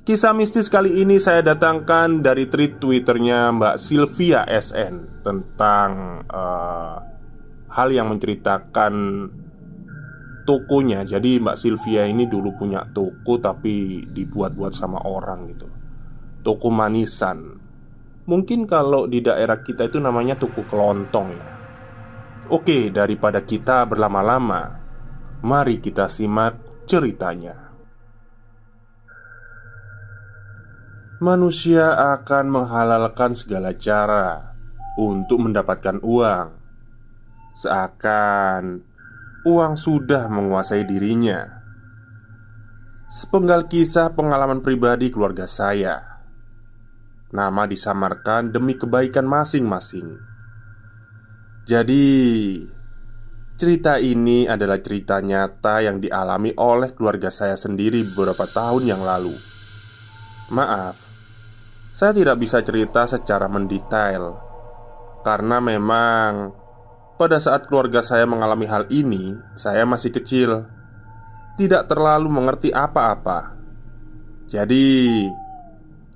Kisah mistis kali ini saya datangkan dari tweet twitternya Mbak Sylvia SN Tentang uh, hal yang menceritakan tokonya Jadi Mbak Sylvia ini dulu punya toko tapi dibuat-buat sama orang gitu Toko manisan Mungkin kalau di daerah kita itu namanya toko kelontong ya Oke, daripada kita berlama-lama Mari kita simak ceritanya manusia akan menghalalkan segala cara untuk mendapatkan uang. Seakan uang sudah menguasai dirinya. Sepenggal kisah pengalaman pribadi keluarga saya. Nama disamarkan demi kebaikan masing-masing. Jadi, cerita ini adalah cerita nyata yang dialami oleh keluarga saya sendiri beberapa tahun yang lalu. Maaf, saya tidak bisa cerita secara mendetail Karena memang Pada saat keluarga saya mengalami hal ini Saya masih kecil Tidak terlalu mengerti apa-apa Jadi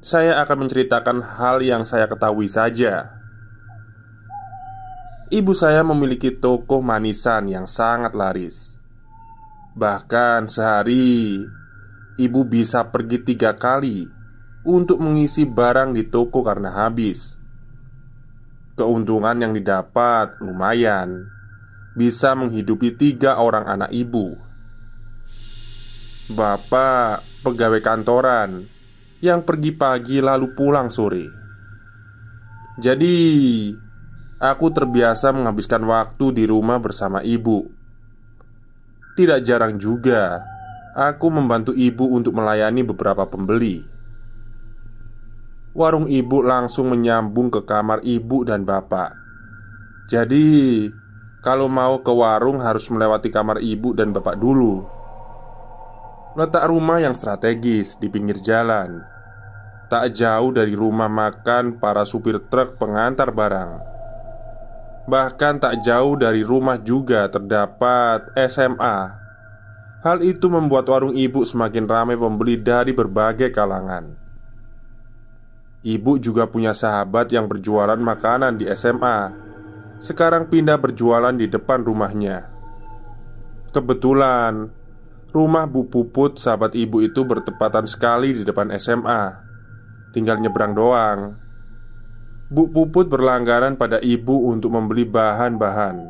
Saya akan menceritakan hal yang saya ketahui saja Ibu saya memiliki toko manisan yang sangat laris Bahkan sehari Ibu bisa pergi tiga kali untuk mengisi barang di toko karena habis. Keuntungan yang didapat lumayan, bisa menghidupi tiga orang anak ibu. Bapak pegawai kantoran yang pergi pagi lalu pulang sore. Jadi, aku terbiasa menghabiskan waktu di rumah bersama ibu. Tidak jarang juga aku membantu ibu untuk melayani beberapa pembeli warung ibu langsung menyambung ke kamar ibu dan bapak. Jadi, kalau mau ke warung harus melewati kamar ibu dan bapak dulu. Letak rumah yang strategis di pinggir jalan, tak jauh dari rumah makan para supir truk pengantar barang. Bahkan tak jauh dari rumah juga terdapat SMA. Hal itu membuat warung ibu semakin ramai pembeli dari berbagai kalangan. Ibu juga punya sahabat yang berjualan makanan di SMA. Sekarang pindah berjualan di depan rumahnya. Kebetulan, rumah Bu Puput sahabat ibu itu bertepatan sekali di depan SMA. Tinggal nyebrang doang. Bu Puput berlangganan pada ibu untuk membeli bahan-bahan.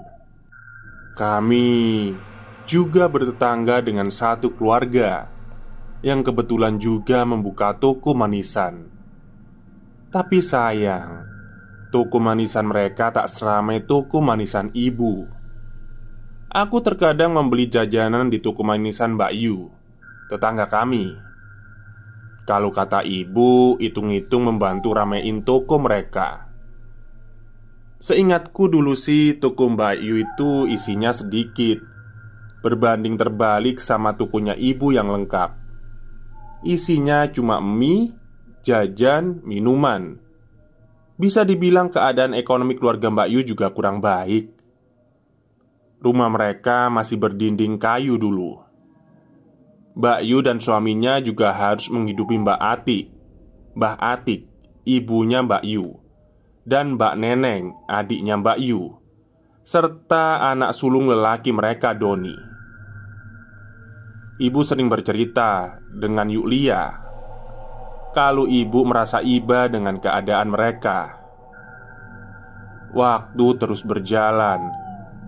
Kami juga bertetangga dengan satu keluarga yang kebetulan juga membuka toko manisan. Tapi sayang, tuku manisan mereka tak seramai tuku manisan ibu. Aku terkadang membeli jajanan di tuku manisan Mbak Yu, tetangga kami. Kalau kata ibu, hitung-hitung membantu ramein toko mereka. Seingatku dulu sih, toko Mbak Yu itu isinya sedikit Berbanding terbalik sama tukunya ibu yang lengkap Isinya cuma mie, jajan, minuman. Bisa dibilang keadaan ekonomi keluarga Mbak Yu juga kurang baik. Rumah mereka masih berdinding kayu dulu. Mbak Yu dan suaminya juga harus menghidupi Mbak Ati, Mbah Atik, ibunya Mbak Yu, dan Mbak Neneng, adiknya Mbak Yu, serta anak sulung lelaki mereka Doni. Ibu sering bercerita dengan Yulia kalau ibu merasa iba dengan keadaan mereka. Waktu terus berjalan,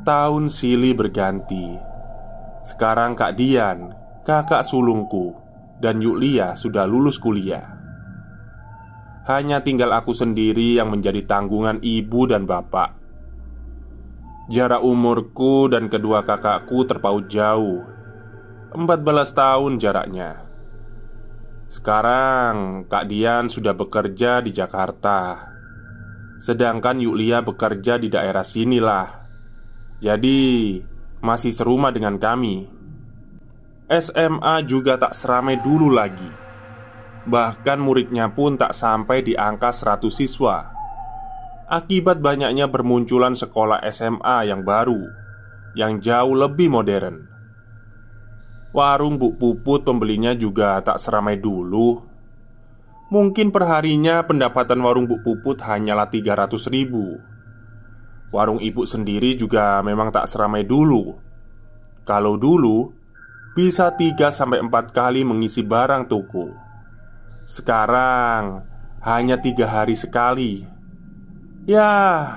tahun silih berganti. Sekarang Kak Dian, kakak sulungku, dan Yulia sudah lulus kuliah. Hanya tinggal aku sendiri yang menjadi tanggungan ibu dan bapak. Jarak umurku dan kedua kakakku terpaut jauh. 14 tahun jaraknya. Sekarang Kak Dian sudah bekerja di Jakarta Sedangkan Yulia bekerja di daerah sinilah Jadi masih serumah dengan kami SMA juga tak seramai dulu lagi Bahkan muridnya pun tak sampai di angka 100 siswa Akibat banyaknya bermunculan sekolah SMA yang baru Yang jauh lebih modern Warung Bu Puput pembelinya juga tak seramai dulu Mungkin perharinya pendapatan warung Bu Puput hanyalah 300 ribu Warung ibu sendiri juga memang tak seramai dulu Kalau dulu bisa 3-4 kali mengisi barang toko Sekarang hanya tiga hari sekali Ya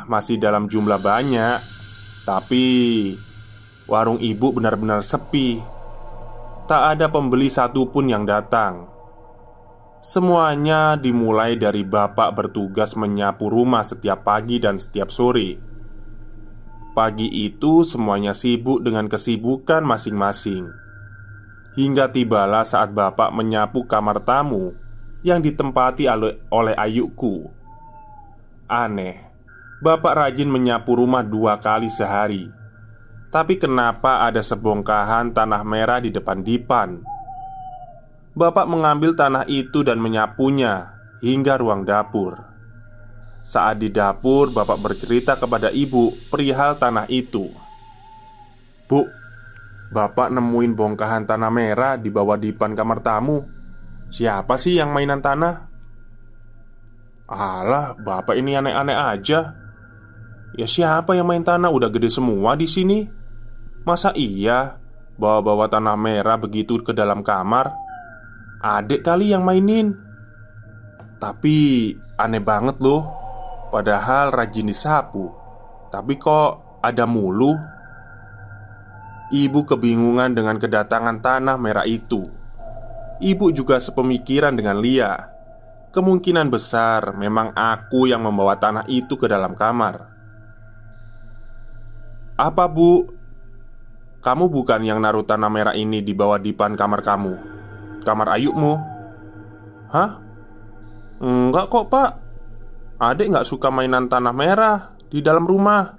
masih dalam jumlah banyak Tapi Warung ibu benar-benar sepi Tak ada pembeli satupun yang datang Semuanya dimulai dari bapak bertugas menyapu rumah setiap pagi dan setiap sore Pagi itu semuanya sibuk dengan kesibukan masing-masing Hingga tibalah saat bapak menyapu kamar tamu Yang ditempati oleh Ayuku Aneh Bapak rajin menyapu rumah dua kali sehari tapi kenapa ada sebongkahan tanah merah di depan Dipan? Bapak mengambil tanah itu dan menyapunya hingga ruang dapur. Saat di dapur, bapak bercerita kepada ibu perihal tanah itu. Bu, bapak nemuin bongkahan tanah merah di bawah dipan kamar tamu. Siapa sih yang mainan tanah? Alah, bapak ini aneh-aneh aja. Ya siapa yang main tanah udah gede semua di sini? Masa iya bawa-bawa tanah merah begitu ke dalam kamar? Adik kali yang mainin. Tapi aneh banget loh. Padahal rajin disapu. Tapi kok ada mulu? Ibu kebingungan dengan kedatangan tanah merah itu. Ibu juga sepemikiran dengan Lia. Kemungkinan besar memang aku yang membawa tanah itu ke dalam kamar. "Apa, Bu?" Kamu bukan yang naruh tanah merah ini di bawah dipan kamar kamu Kamar ayukmu, Hah? Enggak kok pak Adik nggak suka mainan tanah merah di dalam rumah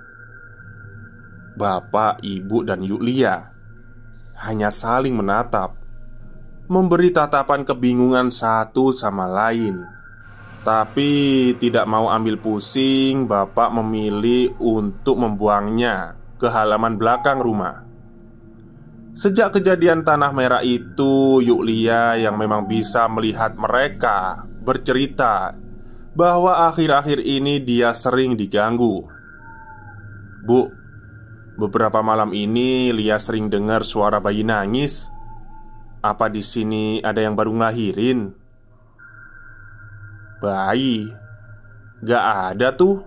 Bapak, ibu, dan Yulia Hanya saling menatap Memberi tatapan kebingungan satu sama lain Tapi tidak mau ambil pusing Bapak memilih untuk membuangnya ke halaman belakang rumah Sejak kejadian Tanah Merah itu, Yulia yang memang bisa melihat mereka bercerita bahwa akhir-akhir ini dia sering diganggu. Bu, beberapa malam ini Lia sering dengar suara bayi nangis. Apa di sini ada yang baru ngelahirin? Bayi, gak ada tuh.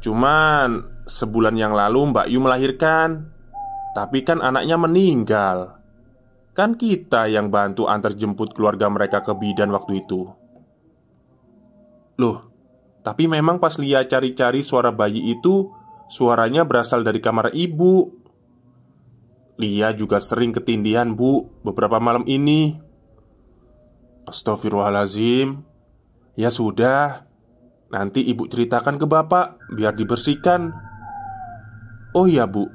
Cuman sebulan yang lalu Mbak Yu melahirkan. Tapi kan anaknya meninggal Kan kita yang bantu antar jemput keluarga mereka ke bidan waktu itu Loh, tapi memang pas Lia cari-cari suara bayi itu Suaranya berasal dari kamar ibu Lia juga sering ketindihan bu Beberapa malam ini Astagfirullahalazim Ya sudah Nanti ibu ceritakan ke bapak Biar dibersihkan Oh iya bu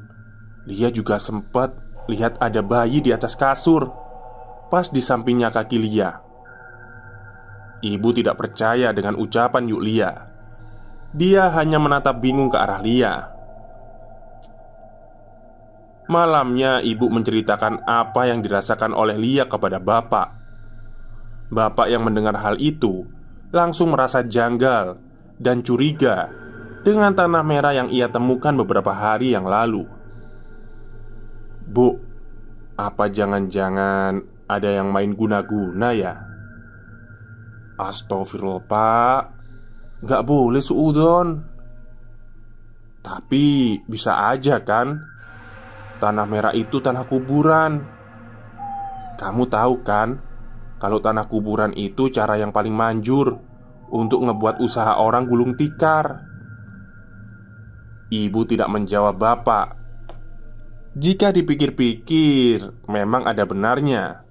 Lia juga sempat lihat ada bayi di atas kasur Pas di sampingnya kaki Lia Ibu tidak percaya dengan ucapan Yuk Lia Dia hanya menatap bingung ke arah Lia Malamnya ibu menceritakan apa yang dirasakan oleh Lia kepada bapak Bapak yang mendengar hal itu Langsung merasa janggal dan curiga Dengan tanah merah yang ia temukan beberapa hari yang lalu Bu, apa jangan-jangan ada yang main guna-guna ya? Astagfirullah pak Gak boleh suudon Tapi bisa aja kan Tanah merah itu tanah kuburan Kamu tahu kan Kalau tanah kuburan itu cara yang paling manjur Untuk ngebuat usaha orang gulung tikar Ibu tidak menjawab bapak jika dipikir-pikir, memang ada benarnya.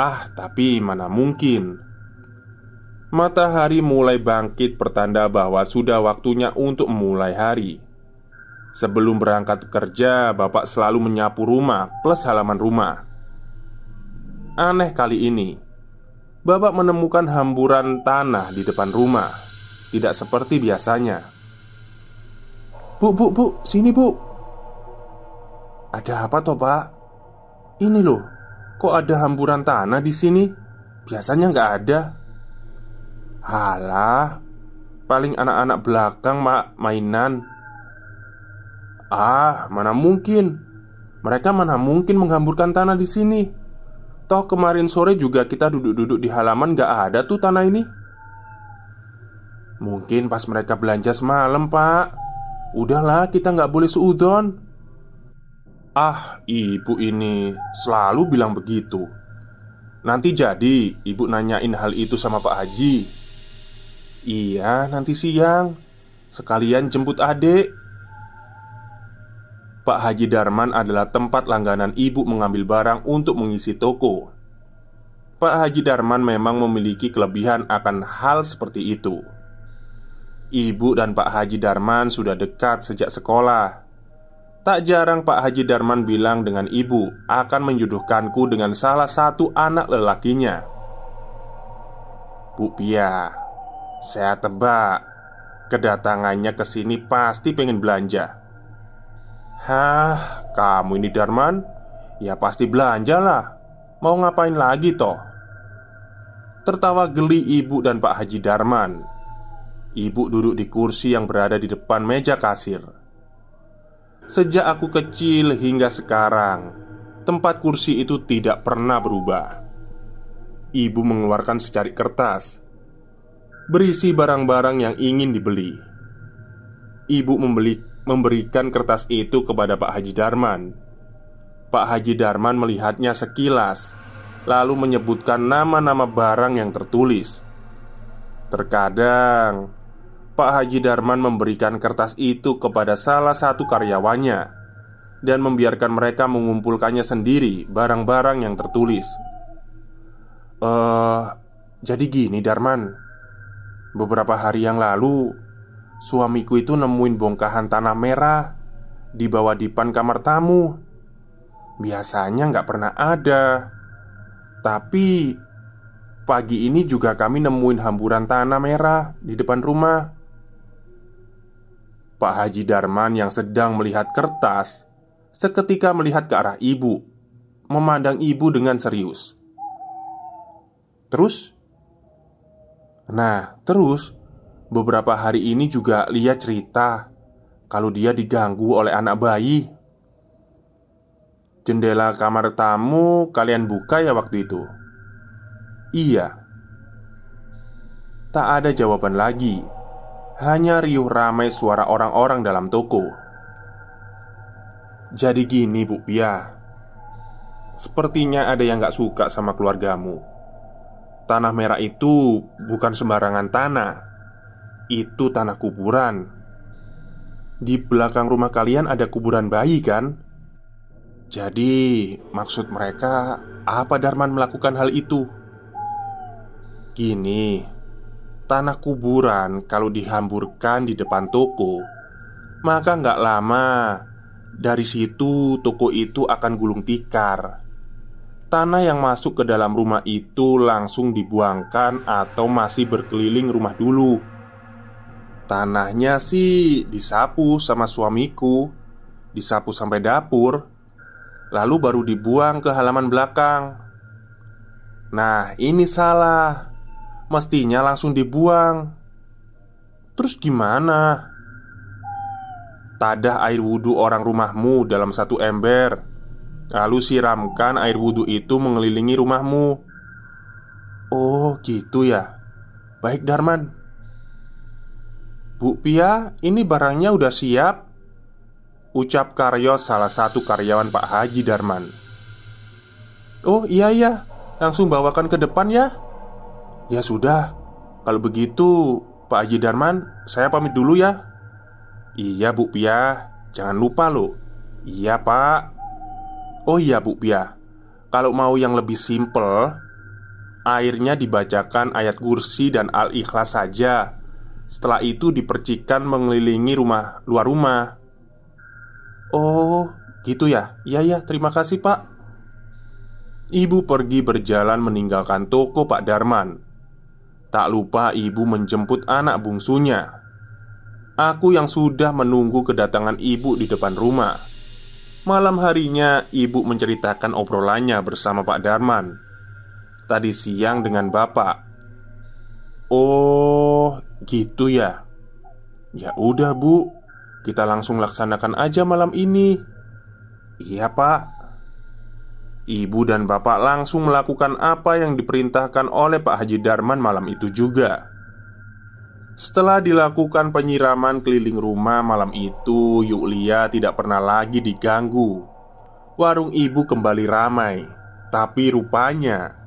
Ah, tapi mana mungkin? Matahari mulai bangkit, pertanda bahwa sudah waktunya untuk mulai hari. Sebelum berangkat kerja, bapak selalu menyapu rumah plus halaman rumah. Aneh kali ini, bapak menemukan hamburan tanah di depan rumah, tidak seperti biasanya. "Bu, bu, bu, sini, Bu," Ada apa toh pak? Ini loh, kok ada hamburan tanah di sini? Biasanya nggak ada Halah, paling anak-anak belakang mak mainan Ah, mana mungkin Mereka mana mungkin menghamburkan tanah di sini Toh kemarin sore juga kita duduk-duduk di halaman nggak ada tuh tanah ini Mungkin pas mereka belanja semalam pak Udahlah kita nggak boleh suudon Ah, ibu ini selalu bilang begitu. Nanti jadi ibu nanyain hal itu sama Pak Haji. Iya, nanti siang sekalian jemput adik. Pak Haji Darman adalah tempat langganan ibu mengambil barang untuk mengisi toko. Pak Haji Darman memang memiliki kelebihan akan hal seperti itu. Ibu dan Pak Haji Darman sudah dekat sejak sekolah. Tak jarang Pak Haji Darman bilang dengan ibu akan menjodohkanku dengan salah satu anak lelakinya. Bu Pia, saya tebak kedatangannya ke sini pasti pengen belanja. Hah, kamu ini Darman? Ya pasti belanja lah. Mau ngapain lagi toh? Tertawa geli ibu dan Pak Haji Darman. Ibu duduk di kursi yang berada di depan meja kasir. Sejak aku kecil hingga sekarang, tempat kursi itu tidak pernah berubah. Ibu mengeluarkan secari kertas berisi barang-barang yang ingin dibeli. Ibu membeli, memberikan kertas itu kepada Pak Haji Darman. Pak Haji Darman melihatnya sekilas, lalu menyebutkan nama-nama barang yang tertulis. Terkadang Pak Haji Darman memberikan kertas itu kepada salah satu karyawannya dan membiarkan mereka mengumpulkannya sendiri barang-barang yang tertulis. Eh, jadi gini Darman. Beberapa hari yang lalu, suamiku itu nemuin bongkahan tanah merah di bawah dipan kamar tamu. Biasanya nggak pernah ada, tapi pagi ini juga kami nemuin hamburan tanah merah di depan rumah. Pak Haji Darman yang sedang melihat kertas seketika melihat ke arah ibu, memandang ibu dengan serius. Terus, nah, terus beberapa hari ini juga Lia cerita kalau dia diganggu oleh anak bayi. Jendela kamar tamu kalian buka ya waktu itu. Iya. Tak ada jawaban lagi hanya riuh ramai suara orang-orang dalam toko Jadi gini Bu Pia Sepertinya ada yang gak suka sama keluargamu Tanah merah itu bukan sembarangan tanah Itu tanah kuburan Di belakang rumah kalian ada kuburan bayi kan? Jadi maksud mereka apa Darman melakukan hal itu? Gini, tanah kuburan kalau dihamburkan di depan toko Maka nggak lama dari situ toko itu akan gulung tikar Tanah yang masuk ke dalam rumah itu langsung dibuangkan atau masih berkeliling rumah dulu Tanahnya sih disapu sama suamiku Disapu sampai dapur Lalu baru dibuang ke halaman belakang Nah ini salah Mestinya langsung dibuang Terus gimana? Tadah air wudhu orang rumahmu dalam satu ember Lalu siramkan air wudhu itu mengelilingi rumahmu Oh gitu ya Baik Darman Bu Pia, ini barangnya udah siap Ucap Karyo salah satu karyawan Pak Haji Darman Oh iya iya, langsung bawakan ke depan ya Ya sudah, kalau begitu Pak Haji Darman, saya pamit dulu ya. Iya Bu Pia, jangan lupa loh. Iya Pak. Oh iya Bu Pia, kalau mau yang lebih simple, airnya dibacakan ayat kursi dan al-ikhlas saja. Setelah itu dipercikan mengelilingi rumah luar rumah. Oh, gitu ya. Iya ya, terima kasih Pak. Ibu pergi berjalan meninggalkan toko Pak Darman Tak lupa ibu menjemput anak bungsunya Aku yang sudah menunggu kedatangan ibu di depan rumah Malam harinya ibu menceritakan obrolannya bersama Pak Darman Tadi siang dengan bapak Oh gitu ya Ya udah bu Kita langsung laksanakan aja malam ini Iya pak Ibu dan bapak langsung melakukan apa yang diperintahkan oleh Pak Haji Darman malam itu juga. Setelah dilakukan penyiraman keliling rumah malam itu, Yulia tidak pernah lagi diganggu. Warung ibu kembali ramai, tapi rupanya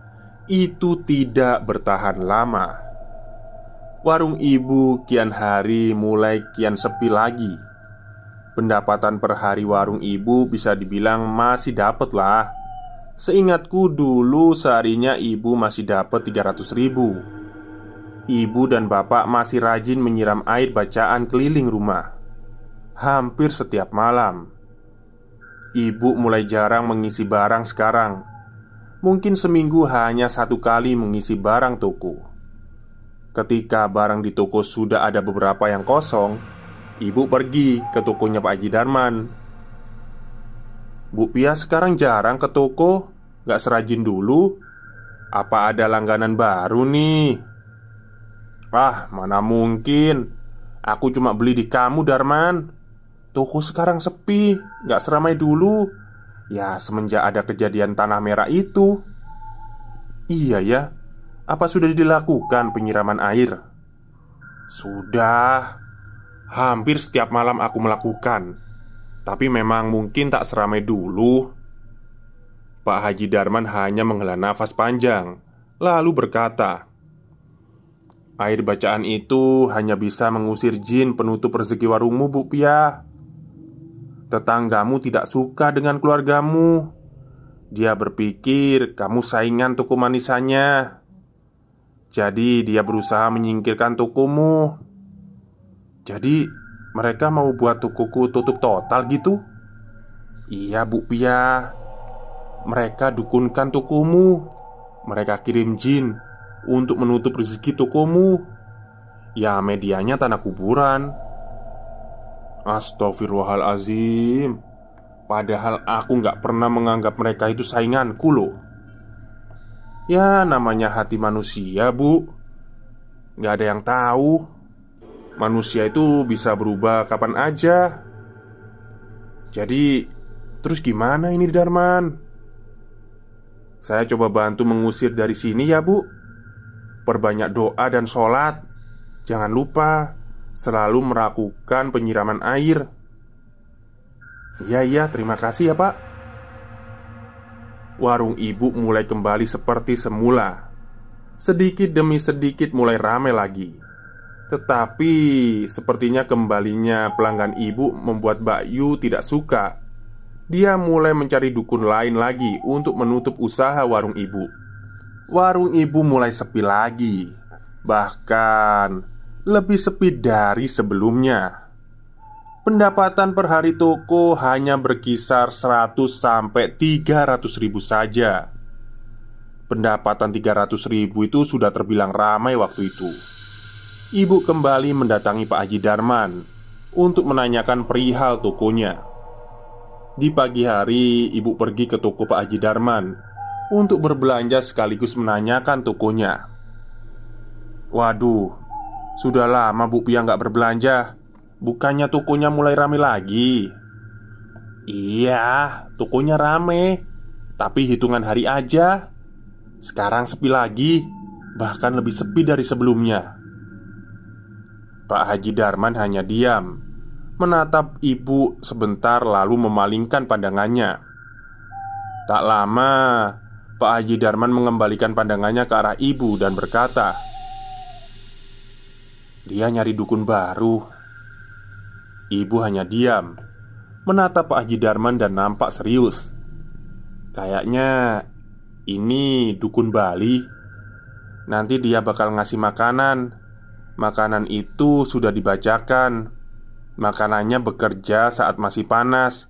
itu tidak bertahan lama. Warung ibu kian hari mulai kian sepi lagi. Pendapatan per hari warung ibu bisa dibilang masih dapat lah Seingatku dulu seharinya ibu masih dapat 300 ribu Ibu dan bapak masih rajin menyiram air bacaan keliling rumah Hampir setiap malam Ibu mulai jarang mengisi barang sekarang Mungkin seminggu hanya satu kali mengisi barang toko Ketika barang di toko sudah ada beberapa yang kosong Ibu pergi ke tokonya Pak Haji Darman Bu Pia sekarang jarang ke toko Gak serajin dulu Apa ada langganan baru nih? Wah, mana mungkin Aku cuma beli di kamu, Darman Toko sekarang sepi Gak seramai dulu Ya, semenjak ada kejadian tanah merah itu Iya ya Apa sudah dilakukan penyiraman air? Sudah Hampir setiap malam aku melakukan tapi memang mungkin tak seramai dulu Pak Haji Darman hanya menghela nafas panjang Lalu berkata Air bacaan itu hanya bisa mengusir jin penutup rezeki warungmu Bu Pia Tetanggamu tidak suka dengan keluargamu Dia berpikir kamu saingan toko manisannya Jadi dia berusaha menyingkirkan tokomu Jadi mereka mau buat tukuku tutup total gitu? Iya Bu Pia Mereka dukunkan tukumu Mereka kirim jin Untuk menutup rezeki tukumu Ya medianya tanah kuburan Astagfirullahalazim Padahal aku nggak pernah menganggap mereka itu sainganku loh Ya namanya hati manusia bu Nggak ada yang tahu manusia itu bisa berubah kapan aja. Jadi, terus gimana ini Darman? Saya coba bantu mengusir dari sini ya, Bu. Perbanyak doa dan sholat. Jangan lupa selalu merakukan penyiraman air. Iya, iya, terima kasih ya, Pak. Warung ibu mulai kembali seperti semula. Sedikit demi sedikit mulai ramai lagi. Tetapi sepertinya kembalinya pelanggan ibu membuat Mbak Yu tidak suka Dia mulai mencari dukun lain lagi untuk menutup usaha warung ibu Warung ibu mulai sepi lagi Bahkan lebih sepi dari sebelumnya Pendapatan per hari toko hanya berkisar 100 sampai 300 ribu saja Pendapatan 300 ribu itu sudah terbilang ramai waktu itu ibu kembali mendatangi Pak Haji Darman untuk menanyakan perihal tokonya. Di pagi hari, ibu pergi ke toko Pak Haji Darman untuk berbelanja sekaligus menanyakan tokonya. Waduh, sudah lama Bu Pia nggak berbelanja. Bukannya tokonya mulai rame lagi? Iya, tokonya rame. Tapi hitungan hari aja. Sekarang sepi lagi, bahkan lebih sepi dari sebelumnya. Pak Haji Darman hanya diam, menatap ibu sebentar, lalu memalingkan pandangannya. Tak lama, Pak Haji Darman mengembalikan pandangannya ke arah ibu dan berkata, "Dia nyari dukun baru." Ibu hanya diam, menatap Pak Haji Darman dan nampak serius. Kayaknya ini dukun Bali. Nanti dia bakal ngasih makanan Makanan itu sudah dibacakan. Makanannya bekerja saat masih panas.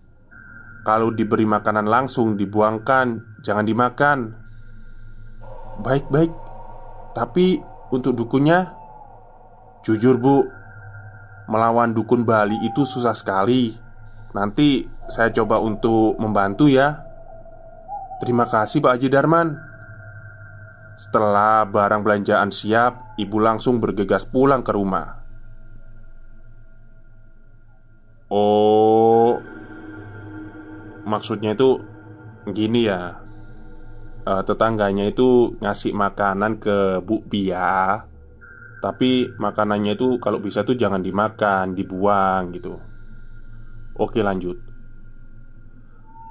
Kalau diberi makanan langsung dibuangkan, jangan dimakan. Baik-baik. Tapi untuk dukunnya jujur, Bu. Melawan dukun Bali itu susah sekali. Nanti saya coba untuk membantu ya. Terima kasih Pak Haji Darman. Setelah barang belanjaan siap, ibu langsung bergegas pulang ke rumah. Oh, maksudnya itu gini ya. Uh, tetangganya itu ngasih makanan ke Bu pia tapi makanannya itu kalau bisa tuh jangan dimakan, dibuang gitu. Oke, lanjut.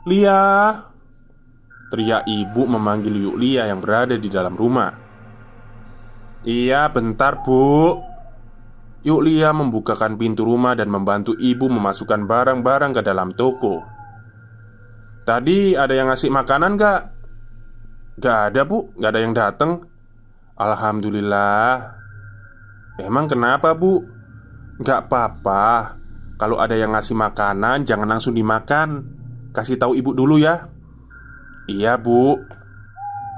Lia, Teriak ibu memanggil Yulia yang berada di dalam rumah Iya bentar bu Yulia membukakan pintu rumah dan membantu ibu memasukkan barang-barang ke dalam toko Tadi ada yang ngasih makanan gak? Gak ada bu, gak ada yang datang Alhamdulillah Emang kenapa bu? Gak apa-apa Kalau ada yang ngasih makanan jangan langsung dimakan Kasih tahu ibu dulu ya Iya bu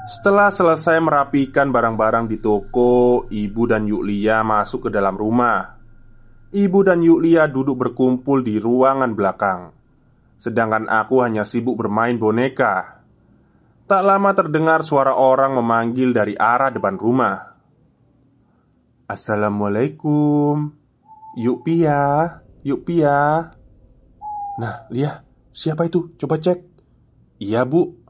Setelah selesai merapikan barang-barang di toko Ibu dan Yulia masuk ke dalam rumah Ibu dan Yulia duduk berkumpul di ruangan belakang Sedangkan aku hanya sibuk bermain boneka Tak lama terdengar suara orang memanggil dari arah depan rumah Assalamualaikum Yuk Pia Yuk Pia Nah Lia Siapa itu? Coba cek Iya bu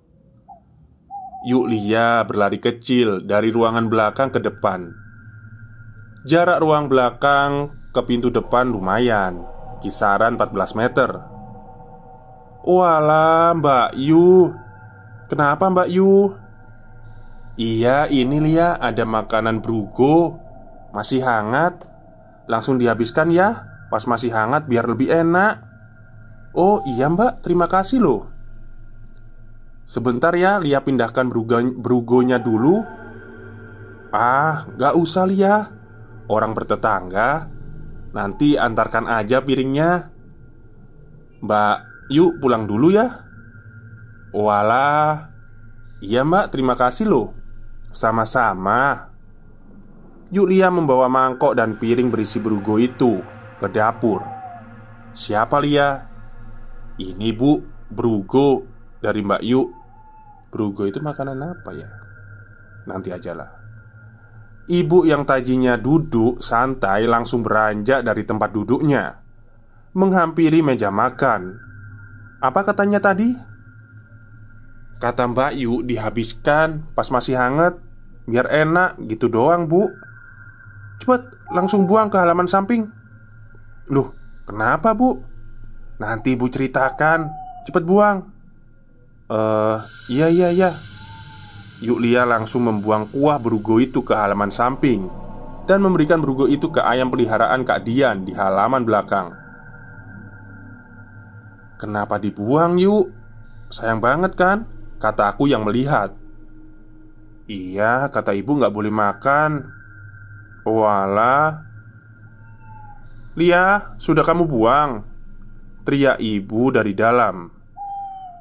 Yuk Lia berlari kecil dari ruangan belakang ke depan. Jarak ruang belakang ke pintu depan lumayan, kisaran 14 meter. Walah, Mbak Yu. Kenapa, Mbak Yu? Iya, ini Lia, ada makanan brugo. Masih hangat. Langsung dihabiskan ya, pas masih hangat biar lebih enak. Oh, iya, Mbak, terima kasih loh. Sebentar ya, Lia pindahkan brugonya dulu. Ah, gak usah Lia. Orang bertetangga. Nanti antarkan aja piringnya. Mbak, yuk pulang dulu ya. Walah. Iya mbak, terima kasih loh. Sama-sama. Yuk Lia membawa mangkok dan piring berisi brugo itu ke dapur. Siapa Lia? Ini bu, brugo dari Mbak Yu Brugo itu makanan apa ya? Nanti ajalah Ibu yang tajinya duduk santai langsung beranjak dari tempat duduknya Menghampiri meja makan Apa katanya tadi? Kata Mbak Yu dihabiskan pas masih hangat Biar enak gitu doang bu Cepet langsung buang ke halaman samping Loh kenapa bu? Nanti ibu ceritakan Cepet buang Eh, iya iya iya Yulia langsung membuang kuah berugo itu ke halaman samping Dan memberikan berugo itu ke ayam peliharaan Kak Dian di halaman belakang Kenapa dibuang yuk? Sayang banget kan? Kata aku yang melihat Iya, kata ibu nggak boleh makan Wala Lia, sudah kamu buang Teriak ibu dari dalam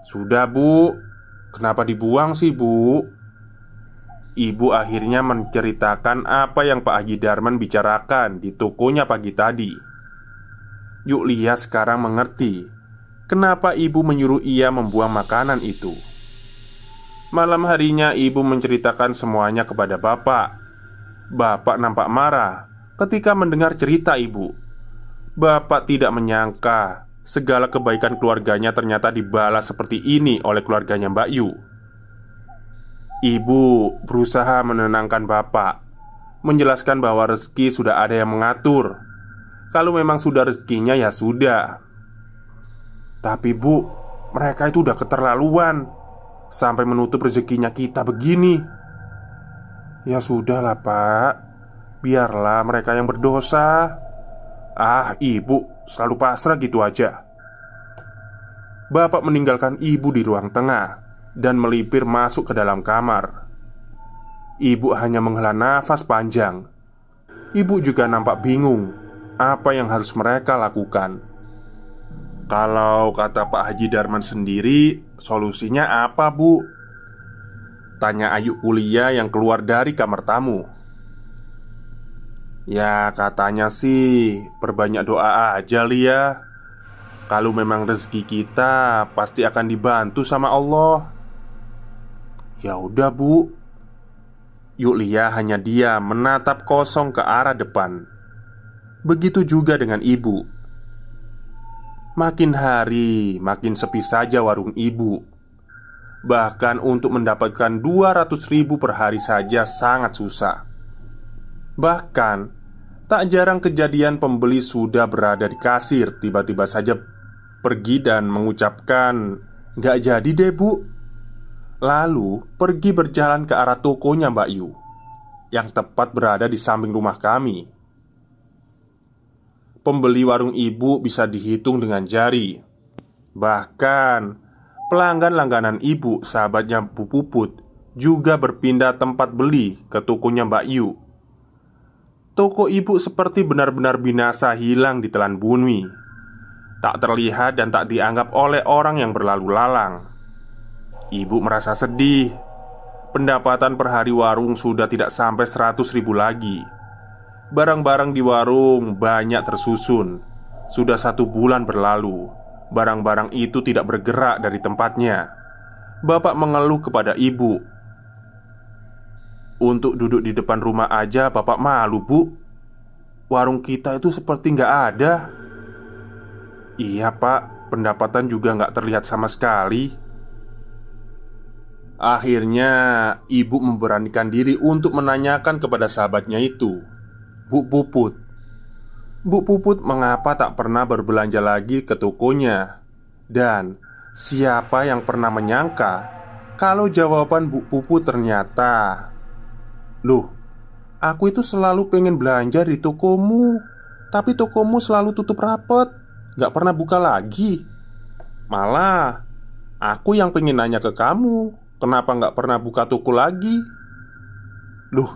sudah bu Kenapa dibuang sih bu? Ibu akhirnya menceritakan apa yang Pak Haji Darman bicarakan di tokonya pagi tadi Yuk Lia sekarang mengerti Kenapa ibu menyuruh ia membuang makanan itu Malam harinya ibu menceritakan semuanya kepada bapak Bapak nampak marah ketika mendengar cerita ibu Bapak tidak menyangka segala kebaikan keluarganya ternyata dibalas seperti ini oleh keluarganya Mbak Yu. Ibu berusaha menenangkan bapak, menjelaskan bahwa rezeki sudah ada yang mengatur. Kalau memang sudah rezekinya ya sudah. Tapi Bu, mereka itu udah keterlaluan sampai menutup rezekinya kita begini. Ya sudahlah, Pak. Biarlah mereka yang berdosa. Ah, Ibu, Selalu pasrah gitu aja Bapak meninggalkan ibu di ruang tengah Dan melipir masuk ke dalam kamar Ibu hanya menghela nafas panjang Ibu juga nampak bingung Apa yang harus mereka lakukan Kalau kata Pak Haji Darman sendiri Solusinya apa bu? Tanya Ayu Kulia yang keluar dari kamar tamu Ya katanya sih Perbanyak doa aja Lia Kalau memang rezeki kita Pasti akan dibantu sama Allah Ya udah bu Yuk Lia hanya dia menatap kosong ke arah depan Begitu juga dengan ibu Makin hari makin sepi saja warung ibu Bahkan untuk mendapatkan 200 ribu per hari saja sangat susah Bahkan, tak jarang kejadian pembeli sudah berada di kasir tiba-tiba saja pergi dan mengucapkan Gak jadi deh bu Lalu pergi berjalan ke arah tokonya Mbak Yu Yang tepat berada di samping rumah kami Pembeli warung ibu bisa dihitung dengan jari Bahkan pelanggan langganan ibu sahabatnya Bu Puput Juga berpindah tempat beli ke tokonya Mbak Yu Toko ibu seperti benar-benar binasa hilang di telan bumi Tak terlihat dan tak dianggap oleh orang yang berlalu lalang Ibu merasa sedih Pendapatan per hari warung sudah tidak sampai 100 ribu lagi Barang-barang di warung banyak tersusun Sudah satu bulan berlalu Barang-barang itu tidak bergerak dari tempatnya Bapak mengeluh kepada ibu untuk duduk di depan rumah aja bapak malu bu Warung kita itu seperti nggak ada Iya pak, pendapatan juga nggak terlihat sama sekali Akhirnya ibu memberanikan diri untuk menanyakan kepada sahabatnya itu Bu Puput Bu Puput mengapa tak pernah berbelanja lagi ke tokonya Dan siapa yang pernah menyangka Kalau jawaban Bu Puput ternyata Loh, aku itu selalu pengen belanja di tokomu Tapi tokomu selalu tutup rapet Gak pernah buka lagi Malah, aku yang pengen nanya ke kamu Kenapa gak pernah buka toko lagi? Loh,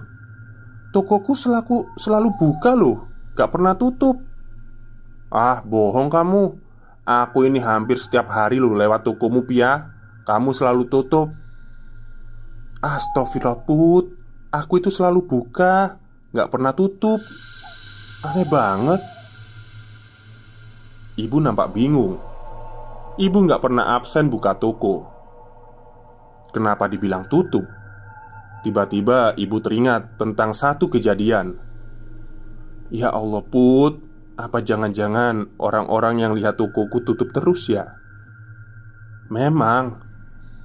tokoku selaku, selalu buka loh Gak pernah tutup Ah, bohong kamu Aku ini hampir setiap hari loh lewat tokomu Pia Kamu selalu tutup Astagfirullah put Aku itu selalu buka Gak pernah tutup Aneh banget Ibu nampak bingung Ibu gak pernah absen buka toko Kenapa dibilang tutup? Tiba-tiba ibu teringat tentang satu kejadian Ya Allah put Apa jangan-jangan orang-orang yang lihat tokoku tutup terus ya? Memang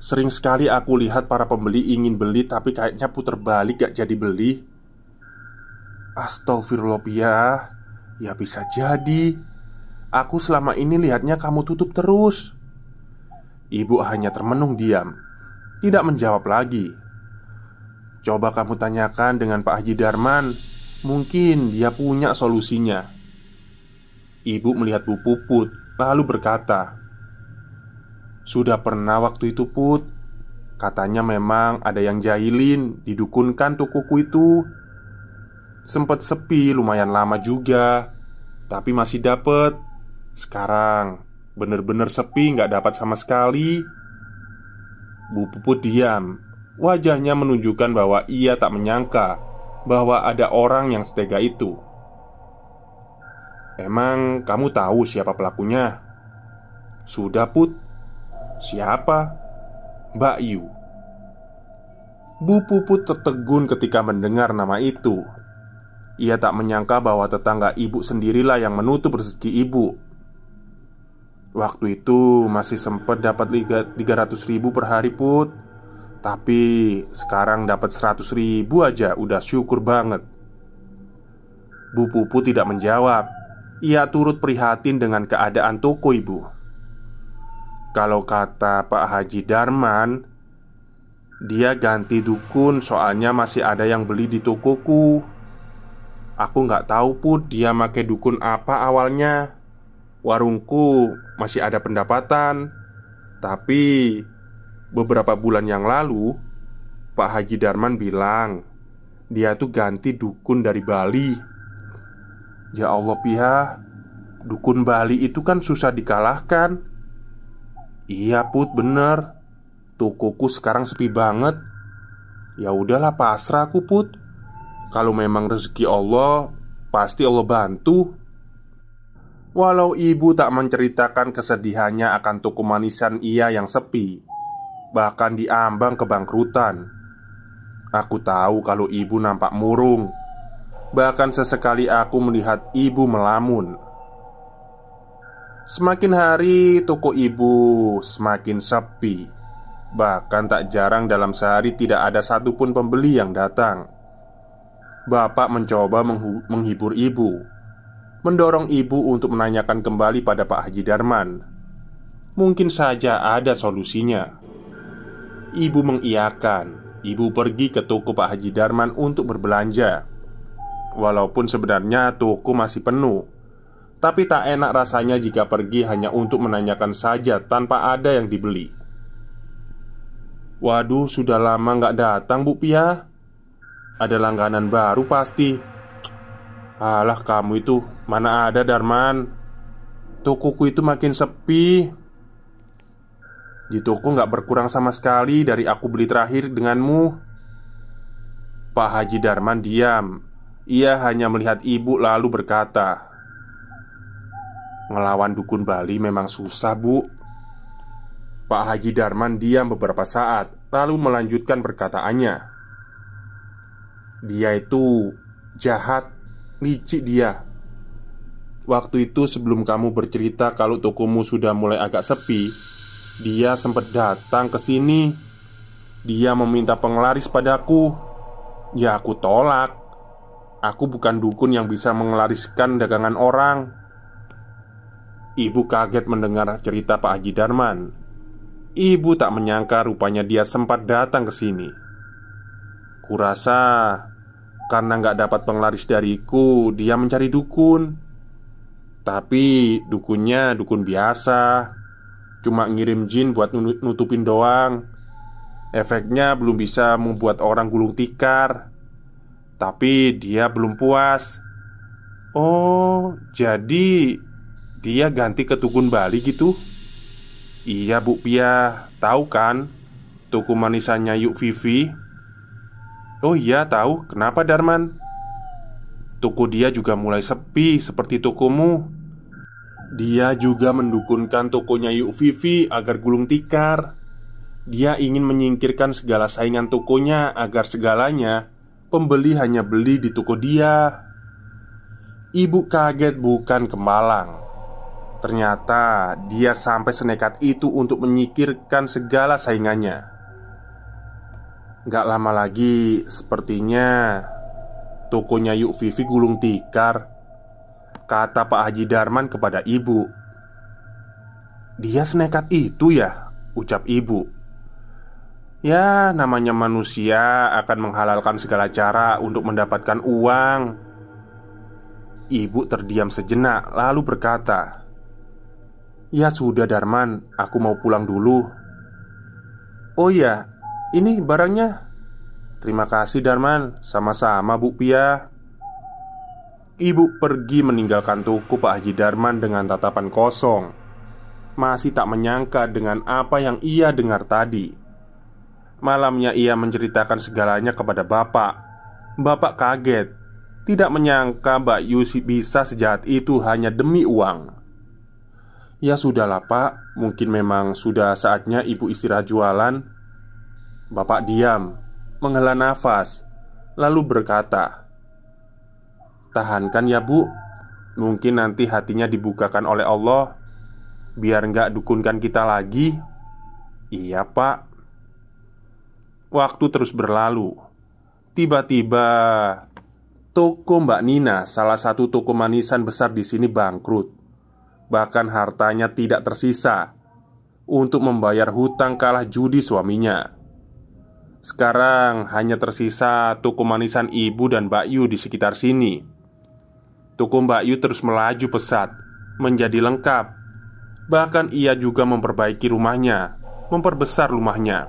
Sering sekali aku lihat para pembeli ingin beli tapi kayaknya puter balik gak jadi beli Astagfirullahaladzim Ya bisa jadi Aku selama ini lihatnya kamu tutup terus Ibu hanya termenung diam Tidak menjawab lagi Coba kamu tanyakan dengan Pak Haji Darman Mungkin dia punya solusinya Ibu melihat Bu Puput Lalu berkata sudah pernah waktu itu Put Katanya memang ada yang jahilin Didukunkan tukuku itu Sempet sepi lumayan lama juga Tapi masih dapet Sekarang Bener-bener sepi nggak dapat sama sekali Bu Puput diam Wajahnya menunjukkan bahwa ia tak menyangka Bahwa ada orang yang setega itu Emang kamu tahu siapa pelakunya? Sudah put Siapa? Mbak Yu Bu Puput tertegun ketika mendengar nama itu Ia tak menyangka bahwa tetangga ibu sendirilah yang menutup rezeki ibu Waktu itu masih sempat dapat 300 ribu per hari put Tapi sekarang dapat 100 ribu aja udah syukur banget Bu put tidak menjawab Ia turut prihatin dengan keadaan toko ibu kalau kata Pak Haji Darman Dia ganti dukun soalnya masih ada yang beli di tokoku Aku nggak tahu pun dia make dukun apa awalnya Warungku masih ada pendapatan Tapi beberapa bulan yang lalu Pak Haji Darman bilang Dia tuh ganti dukun dari Bali Ya Allah pihak ah. Dukun Bali itu kan susah dikalahkan Iya put bener Tukuku sekarang sepi banget Ya udahlah pasrah aku put Kalau memang rezeki Allah Pasti Allah bantu Walau ibu tak menceritakan kesedihannya akan tuku manisan ia yang sepi Bahkan diambang kebangkrutan Aku tahu kalau ibu nampak murung Bahkan sesekali aku melihat ibu melamun Semakin hari, toko ibu semakin sepi. Bahkan tak jarang dalam sehari tidak ada satupun pembeli yang datang. Bapak mencoba menghibur ibu, mendorong ibu untuk menanyakan kembali pada Pak Haji Darman. Mungkin saja ada solusinya. Ibu mengiyakan. Ibu pergi ke toko Pak Haji Darman untuk berbelanja. Walaupun sebenarnya toko masih penuh, tapi tak enak rasanya jika pergi hanya untuk menanyakan saja tanpa ada yang dibeli Waduh sudah lama nggak datang Bu Pia Ada langganan baru pasti Alah kamu itu Mana ada Darman Tokoku itu makin sepi Di toko nggak berkurang sama sekali dari aku beli terakhir denganmu Pak Haji Darman diam Ia hanya melihat ibu lalu berkata melawan dukun Bali memang susah, Bu. Pak Haji Darman diam beberapa saat, lalu melanjutkan perkataannya. Dia itu jahat, licik dia. Waktu itu sebelum kamu bercerita kalau tokomu sudah mulai agak sepi, dia sempat datang ke sini. Dia meminta penglaris padaku. Ya aku tolak. Aku bukan dukun yang bisa mengelariskan dagangan orang. Ibu kaget mendengar cerita Pak Haji Darman. Ibu tak menyangka rupanya dia sempat datang ke sini. Kurasa karena nggak dapat penglaris dariku, dia mencari dukun. Tapi dukunnya dukun biasa, cuma ngirim jin buat nutupin doang. Efeknya belum bisa membuat orang gulung tikar Tapi dia belum puas Oh, jadi dia ganti ke Tukun Bali gitu Iya Bu Pia Tahu kan Tuku manisannya Yuk Vivi Oh iya tahu Kenapa Darman Tuku dia juga mulai sepi Seperti tukumu Dia juga mendukungkan tokonya Yuk Vivi Agar gulung tikar Dia ingin menyingkirkan segala saingan tokonya Agar segalanya Pembeli hanya beli di toko dia Ibu kaget bukan kemalang Ternyata dia sampai senekat itu untuk menyikirkan segala saingannya. Gak lama lagi, sepertinya tokonya Yuk Vivi gulung tikar. Kata Pak Haji Darman kepada ibu, "Dia senekat itu ya," ucap ibu. Ya, namanya manusia akan menghalalkan segala cara untuk mendapatkan uang. Ibu terdiam sejenak, lalu berkata, Ya sudah Darman, aku mau pulang dulu Oh ya, ini barangnya Terima kasih Darman, sama-sama Bu Pia Ibu pergi meninggalkan toko Pak Haji Darman dengan tatapan kosong Masih tak menyangka dengan apa yang ia dengar tadi Malamnya ia menceritakan segalanya kepada bapak Bapak kaget Tidak menyangka Mbak Yusi bisa sejahat itu hanya demi uang Ya sudahlah pak Mungkin memang sudah saatnya ibu istirahat jualan Bapak diam Menghela nafas Lalu berkata Tahankan ya bu Mungkin nanti hatinya dibukakan oleh Allah Biar nggak dukunkan kita lagi Iya pak Waktu terus berlalu Tiba-tiba Toko Mbak Nina, salah satu toko manisan besar di sini bangkrut bahkan hartanya tidak tersisa untuk membayar hutang kalah judi suaminya. Sekarang hanya tersisa toko manisan ibu dan Mbak di sekitar sini. Toko Mbak Yu terus melaju pesat, menjadi lengkap. Bahkan ia juga memperbaiki rumahnya, memperbesar rumahnya.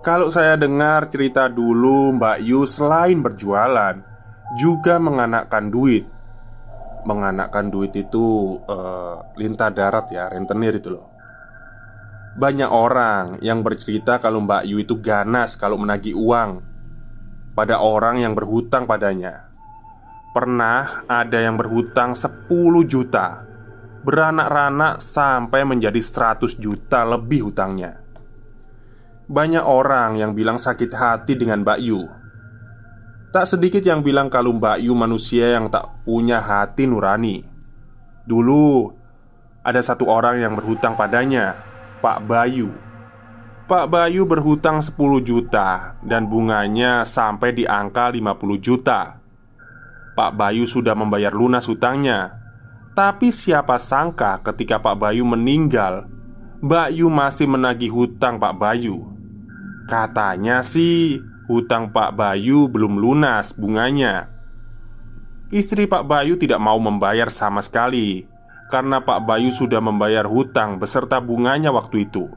Kalau saya dengar cerita dulu Mbak Yu selain berjualan, juga menganakkan duit menganakkan duit itu uh, eh, lintah darat ya rentenir itu loh banyak orang yang bercerita kalau Mbak Yu itu ganas kalau menagih uang pada orang yang berhutang padanya. Pernah ada yang berhutang 10 juta Beranak-ranak sampai menjadi 100 juta lebih hutangnya Banyak orang yang bilang sakit hati dengan Mbak Yu Tak sedikit yang bilang kalau Mbak Yu manusia yang tak punya hati nurani Dulu ada satu orang yang berhutang padanya Pak Bayu Pak Bayu berhutang 10 juta dan bunganya sampai di angka 50 juta Pak Bayu sudah membayar lunas hutangnya Tapi siapa sangka ketika Pak Bayu meninggal Mbak Yu masih menagih hutang Pak Bayu Katanya sih Hutang Pak Bayu belum lunas bunganya. Istri Pak Bayu tidak mau membayar sama sekali karena Pak Bayu sudah membayar hutang beserta bunganya waktu itu.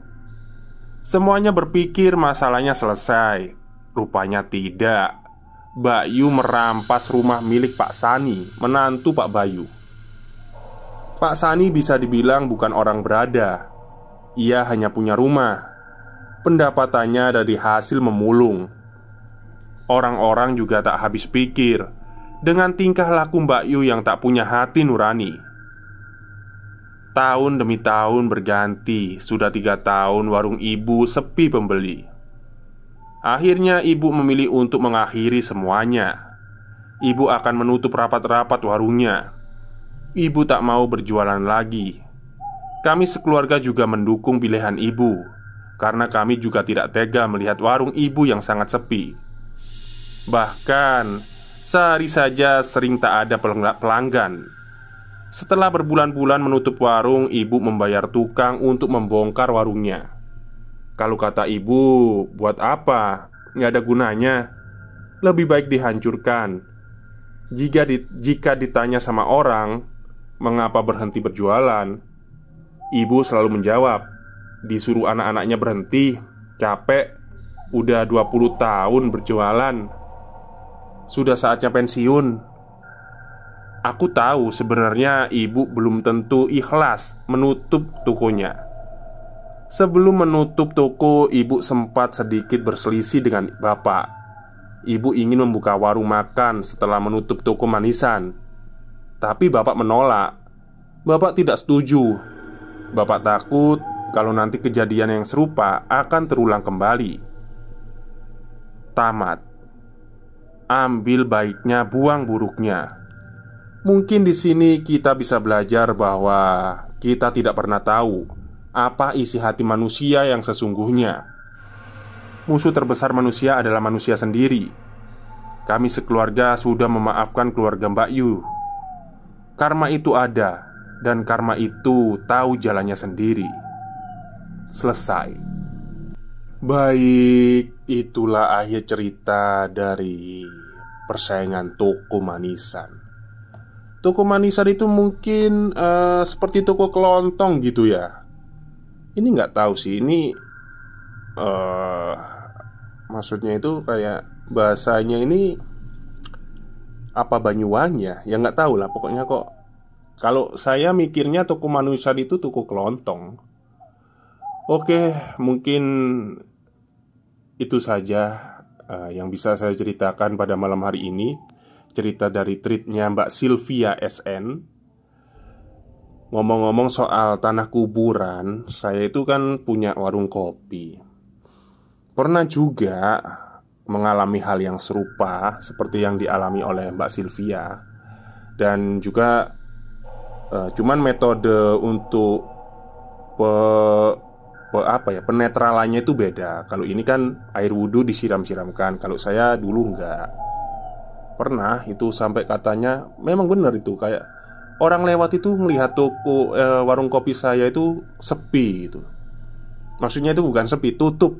Semuanya berpikir masalahnya selesai. Rupanya tidak. Bayu merampas rumah milik Pak Sani, menantu Pak Bayu. Pak Sani bisa dibilang bukan orang berada. Ia hanya punya rumah. Pendapatannya dari hasil memulung Orang-orang juga tak habis pikir dengan tingkah laku Mbak Yu yang tak punya hati nurani. Tahun demi tahun berganti, sudah tiga tahun warung ibu sepi pembeli. Akhirnya, ibu memilih untuk mengakhiri semuanya. Ibu akan menutup rapat-rapat warungnya. Ibu tak mau berjualan lagi. Kami sekeluarga juga mendukung pilihan ibu karena kami juga tidak tega melihat warung ibu yang sangat sepi. Bahkan sehari saja sering tak ada pelanggan Setelah berbulan-bulan menutup warung Ibu membayar tukang untuk membongkar warungnya Kalau kata ibu, buat apa? Nggak ada gunanya Lebih baik dihancurkan Jika, di, jika ditanya sama orang Mengapa berhenti berjualan? Ibu selalu menjawab Disuruh anak-anaknya berhenti Capek Udah 20 tahun berjualan sudah saatnya pensiun. Aku tahu sebenarnya ibu belum tentu ikhlas menutup tokonya. Sebelum menutup toko, ibu sempat sedikit berselisih dengan bapak. Ibu ingin membuka warung makan setelah menutup toko manisan, tapi bapak menolak. Bapak tidak setuju. Bapak takut kalau nanti kejadian yang serupa akan terulang kembali. Tamat. Ambil baiknya, buang buruknya. Mungkin di sini kita bisa belajar bahwa kita tidak pernah tahu apa isi hati manusia yang sesungguhnya. Musuh terbesar manusia adalah manusia sendiri. Kami sekeluarga sudah memaafkan keluarga Mbak Yu. Karma itu ada, dan karma itu tahu jalannya sendiri. Selesai. Baik, itulah akhir cerita dari persaingan toko manisan. Toko manisan itu mungkin uh, seperti toko kelontong gitu ya. Ini nggak tahu sih, ini uh, maksudnya itu kayak bahasanya ini apa Banyuwangi ya? ya nggak tahu lah pokoknya kok kalau saya mikirnya toko manisan itu toko kelontong Oke, mungkin itu saja uh, yang bisa saya ceritakan pada malam hari ini. Cerita dari treatnya Mbak Sylvia SN. Ngomong-ngomong soal tanah kuburan, saya itu kan punya warung kopi. Pernah juga mengalami hal yang serupa seperti yang dialami oleh Mbak Sylvia dan juga uh, cuman metode untuk apa ya penetralannya itu beda Kalau ini kan air wudhu disiram-siramkan Kalau saya dulu nggak Pernah itu sampai katanya Memang benar itu kayak Orang lewat itu melihat toko eh, warung kopi saya itu sepi itu Maksudnya itu bukan sepi, tutup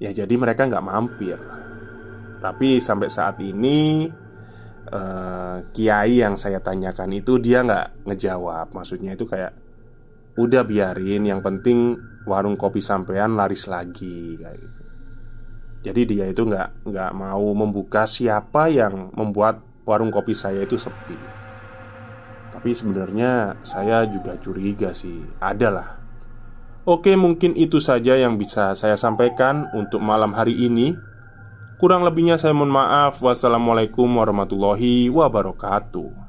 Ya jadi mereka nggak mampir Tapi sampai saat ini eh, Kiai yang saya tanyakan itu dia nggak ngejawab Maksudnya itu kayak Udah biarin, yang penting warung kopi sampean laris lagi kayak gitu. Jadi dia itu nggak nggak mau membuka siapa yang membuat warung kopi saya itu sepi. Tapi sebenarnya saya juga curiga sih, adalah. Oke, mungkin itu saja yang bisa saya sampaikan untuk malam hari ini. Kurang lebihnya saya mohon maaf. Wassalamualaikum warahmatullahi wabarakatuh.